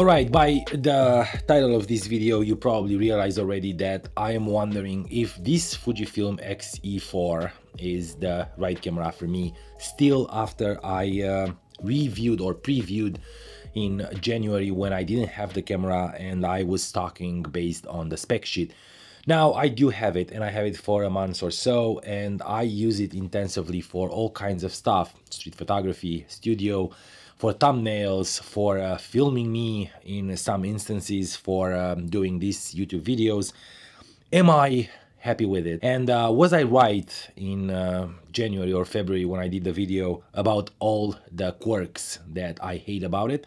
Alright, by the title of this video you probably realize already that I am wondering if this Fujifilm X-E4 is the right camera for me still after I uh, reviewed or previewed in January when I didn't have the camera and I was talking based on the spec sheet. Now I do have it and I have it for a month or so and I use it intensively for all kinds of stuff, street photography, studio, for thumbnails, for uh, filming me in some instances, for um, doing these YouTube videos. Am I happy with it? And uh, was I right in uh, January or February when I did the video about all the quirks that I hate about it?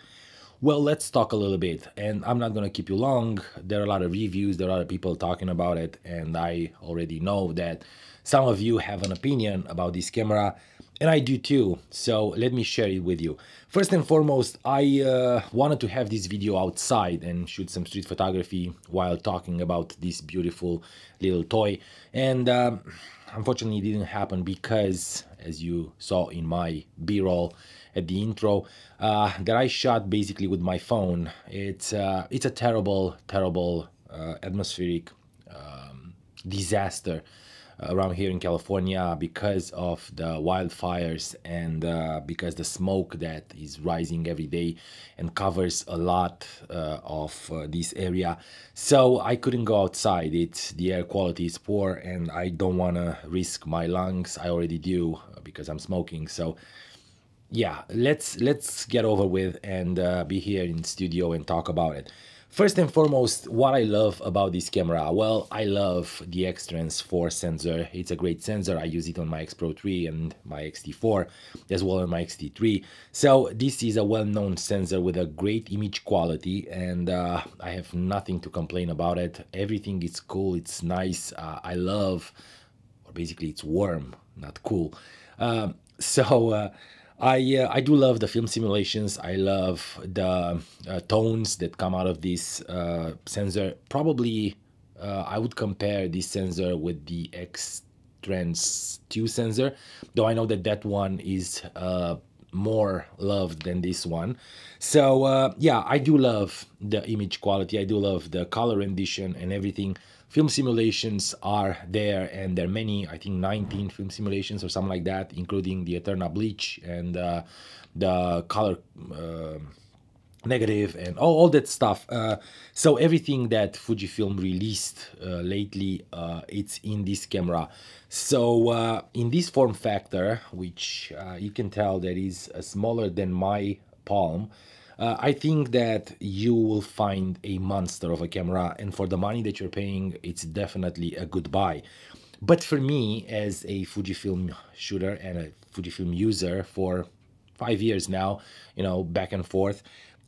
Well, let's talk a little bit, and I'm not gonna keep you long. There are a lot of reviews, there are a lot of people talking about it, and I already know that some of you have an opinion about this camera and I do too, so let me share it with you. First and foremost, I uh, wanted to have this video outside and shoot some street photography while talking about this beautiful little toy, and um, unfortunately it didn't happen because, as you saw in my b-roll at the intro, uh, that I shot basically with my phone. It's, uh, it's a terrible, terrible uh, atmospheric um, disaster around here in California because of the wildfires and uh, because the smoke that is rising every day and covers a lot uh, of uh, this area. So I couldn't go outside. It's the air quality is poor and I don't want to risk my lungs. I already do uh, because I'm smoking. So yeah, let's let's get over with and uh, be here in studio and talk about it. First and foremost, what I love about this camera, well, I love the X-Trans 4 sensor. It's a great sensor. I use it on my X-Pro 3 and my X-T4, as well as my X-T3. So this is a well-known sensor with a great image quality, and uh, I have nothing to complain about it. Everything is cool, it's nice, uh, I love, or basically it's warm, not cool. Uh, so uh, I uh, I do love the film simulations. I love the uh, tones that come out of this uh, sensor. Probably uh, I would compare this sensor with the X Trans 2 sensor, though I know that that one is uh, more loved than this one. So uh, yeah, I do love the image quality. I do love the color rendition and everything film simulations are there and there are many i think 19 film simulations or something like that including the eternal bleach and uh, the color uh, negative and all, all that stuff uh, so everything that fujifilm released uh, lately uh, it's in this camera so uh, in this form factor which you can tell that is smaller than my palm uh, I think that you will find a monster of a camera, and for the money that you're paying, it's definitely a good buy. But for me, as a Fujifilm shooter and a Fujifilm user for five years now, you know, back and forth,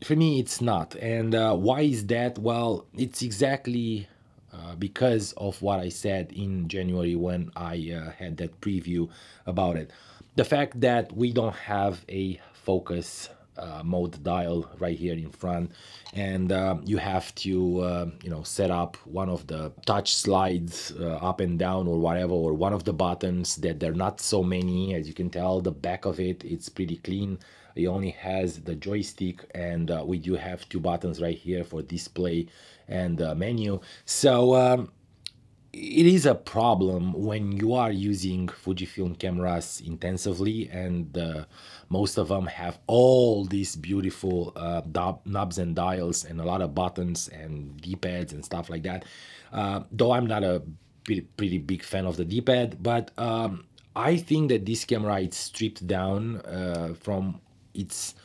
for me, it's not. And uh, why is that? Well, it's exactly uh, because of what I said in January when I uh, had that preview about it. The fact that we don't have a focus uh, mode dial right here in front and uh, you have to uh, you know set up one of the touch slides uh, up and down or whatever or one of the buttons that there are not so many as you can tell the back of it it's pretty clean it only has the joystick and uh, we do have two buttons right here for display and uh, menu so um, it is a problem when you are using Fujifilm cameras intensively and uh, most of them have all these beautiful uh, knobs and dials and a lot of buttons and d-pads and stuff like that uh, though I'm not a pretty big fan of the d-pad but um, I think that this camera is stripped down uh, from its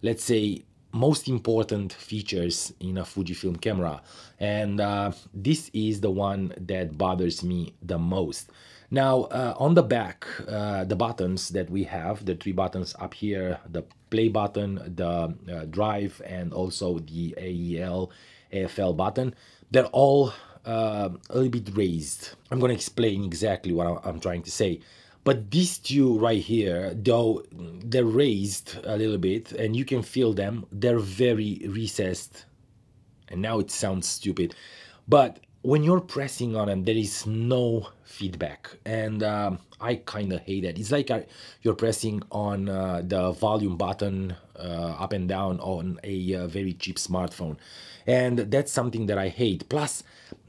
let's say most important features in a Fujifilm camera and uh, this is the one that bothers me the most. Now uh, on the back uh, the buttons that we have the three buttons up here the play button the uh, drive and also the AEL AFL button they're all uh, a little bit raised. I'm gonna explain exactly what I'm trying to say. But these two right here, though they're raised a little bit and you can feel them, they're very recessed. And now it sounds stupid. But when you're pressing on them, there is no feedback and um, i kind of hate it it's like I, uh, you're pressing on uh, the volume button uh, up and down on a uh, very cheap smartphone and that's something that i hate plus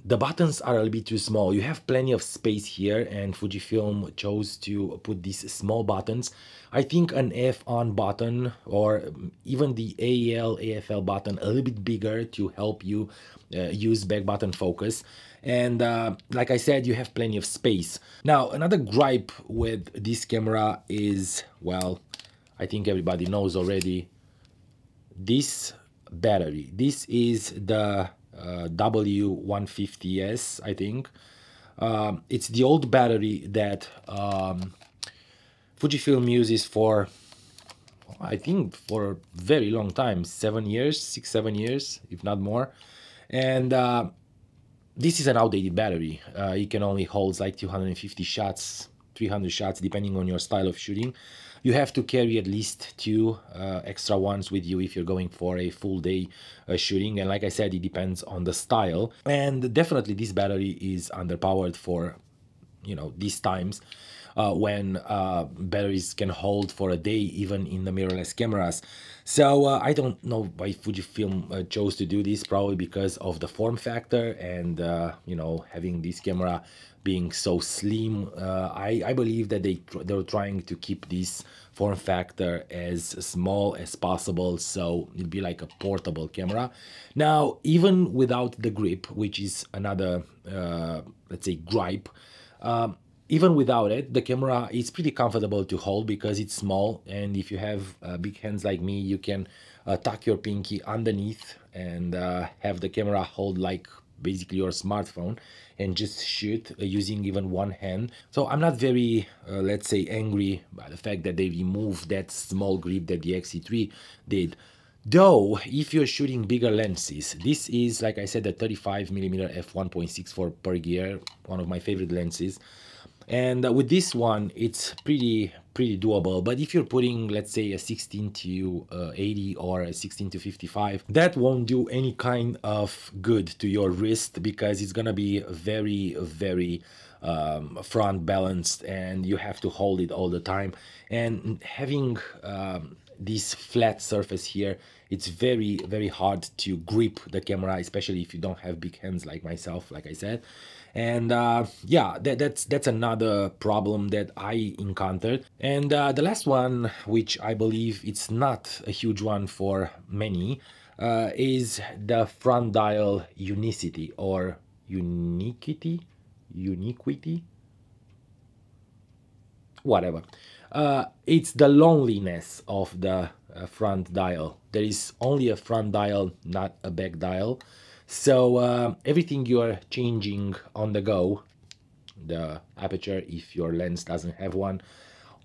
the buttons are a little bit too small you have plenty of space here and fujifilm chose to put these small buttons i think an f on button or mm, even the ael afl button a little bit bigger to help you uh, use back button focus and uh, like I said you have plenty of space. Now another gripe with this camera is well I think everybody knows already this battery. This is the uh, W150S I think. Um, it's the old battery that um, Fujifilm uses for I think for a very long time, seven years, six, seven years, if not more. And uh, this is an outdated battery. Uh, it can only hold like 250 shots, 300 shots, depending on your style of shooting. You have to carry at least two uh, extra ones with you if you're going for a full day uh, shooting. And like I said, it depends on the style. And definitely this battery is underpowered for, you know, these times uh, when uh, batteries can hold for a day, even in the mirrorless cameras. So uh, I don't know why Fujifilm uh, chose to do this, probably because of the form factor and, uh, you know, having this camera being so slim. I, I believe that they tr they're trying to keep this form factor as small as possible so it'd be like a portable camera now even without the grip which is another uh, let's say gripe um, even without it, the camera is pretty comfortable to hold because it's small. And if you have uh, big hands like me, you can uh, tuck your pinky underneath and uh, have the camera hold like basically your smartphone and just shoot uh, using even one hand. So I'm not very, uh, let's say, angry by the fact that they removed that small grip that the XC3 did. Though, if you're shooting bigger lenses, this is, like I said, the 35mm f1.64 per gear, one of my favorite lenses and with this one it's pretty pretty doable but if you're putting let's say a 16 to uh, 80 or a 16 to 55 that won't do any kind of good to your wrist because it's gonna be very very um, front balanced and you have to hold it all the time and having um, this flat surface here it's very very hard to grip the camera especially if you don't have big hands like myself like i said and uh, yeah, that, that's that's another problem that I encountered. And uh, the last one, which I believe it's not a huge one for many, uh, is the front dial unicity or uniquity, uniquity, whatever. Uh, it's the loneliness of the uh, front dial. There is only a front dial, not a back dial. So uh, everything you are changing on the go, the aperture if your lens doesn't have one,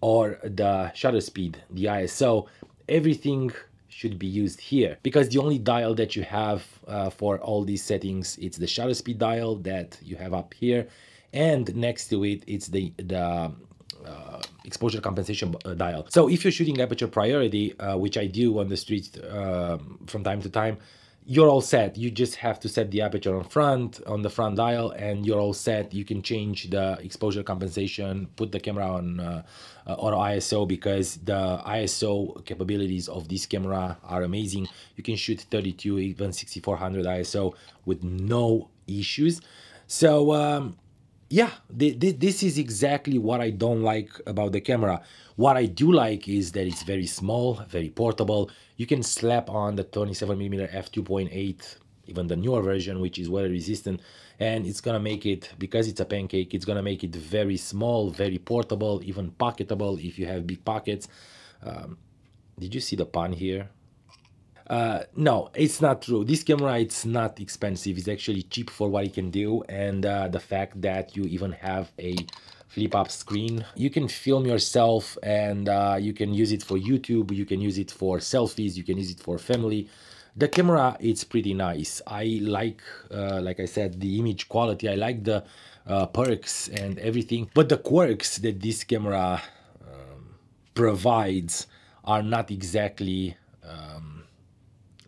or the shutter speed, the ISO, everything should be used here because the only dial that you have uh, for all these settings it's the shutter speed dial that you have up here and next to it it's the the uh, exposure compensation uh, dial so if you're shooting aperture priority uh, which i do on the streets um, from time to time you're all set. You just have to set the aperture on front, on the front dial, and you're all set. You can change the exposure compensation, put the camera on uh, auto ISO because the ISO capabilities of this camera are amazing. You can shoot 32, even 6400 ISO with no issues. So um, yeah this is exactly what i don't like about the camera what i do like is that it's very small very portable you can slap on the 27 millimeter f2.8 even the newer version which is weather resistant and it's gonna make it because it's a pancake it's gonna make it very small very portable even pocketable if you have big pockets um, did you see the pun here uh, no, it's not true. This camera, it's not expensive. It's actually cheap for what it can do. And uh, the fact that you even have a flip up screen. You can film yourself and uh, you can use it for YouTube. You can use it for selfies. You can use it for family. The camera, it's pretty nice. I like, uh, like I said, the image quality. I like the uh, perks and everything. But the quirks that this camera um, provides are not exactly um,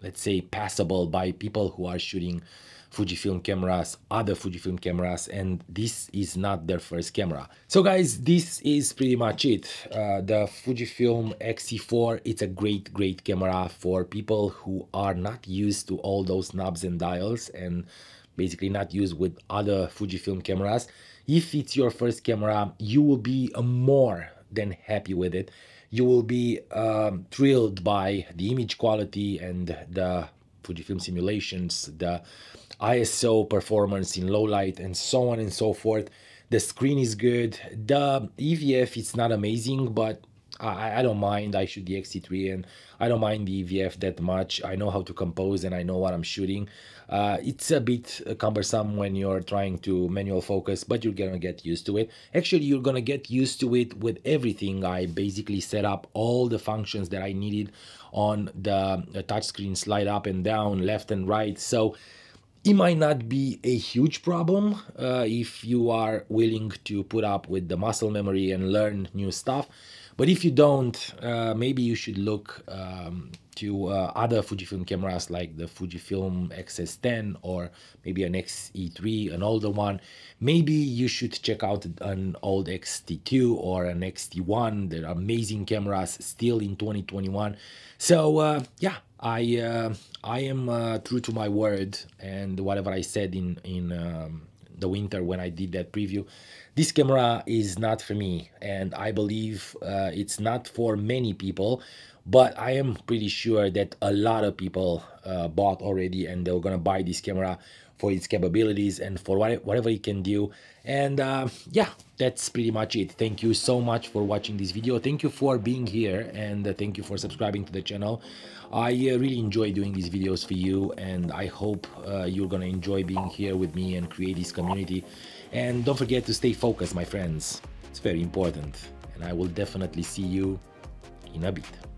let's say, passable by people who are shooting Fujifilm cameras, other Fujifilm cameras, and this is not their first camera. So guys, this is pretty much it. Uh, the Fujifilm X-E4, it's a great, great camera for people who are not used to all those knobs and dials and basically not used with other Fujifilm cameras. If it's your first camera, you will be more than happy with it you will be um, thrilled by the image quality and the Fujifilm simulations, the ISO performance in low light, and so on and so forth. The screen is good. The EVF it's not amazing, but I, I don't mind. I shoot the XT3 and I don't mind the EVF that much. I know how to compose and I know what I'm shooting. Uh, it's a bit uh, cumbersome when you're trying to manual focus, but you're gonna get used to it. Actually, you're gonna get used to it with everything. I basically set up all the functions that I needed on the uh, touchscreen slide up and down, left and right. So it might not be a huge problem uh, if you are willing to put up with the muscle memory and learn new stuff. But if you don't, uh, maybe you should look um, to uh, other Fujifilm cameras like the Fujifilm XS10 or maybe an X-E3, an older one. Maybe you should check out an old X-T2 or an X-T1. They're amazing cameras still in 2021. So uh, yeah, I uh, I am uh, true to my word and whatever I said in in um, the winter when I did that preview. This camera is not for me, and I believe uh, it's not for many people. But I am pretty sure that a lot of people uh, bought already, and they're gonna buy this camera for its capabilities and for whatever it can do and uh, yeah that's pretty much it thank you so much for watching this video thank you for being here and uh, thank you for subscribing to the channel i uh, really enjoy doing these videos for you and i hope uh, you're gonna enjoy being here with me and create this community and don't forget to stay focused my friends it's very important and i will definitely see you in a bit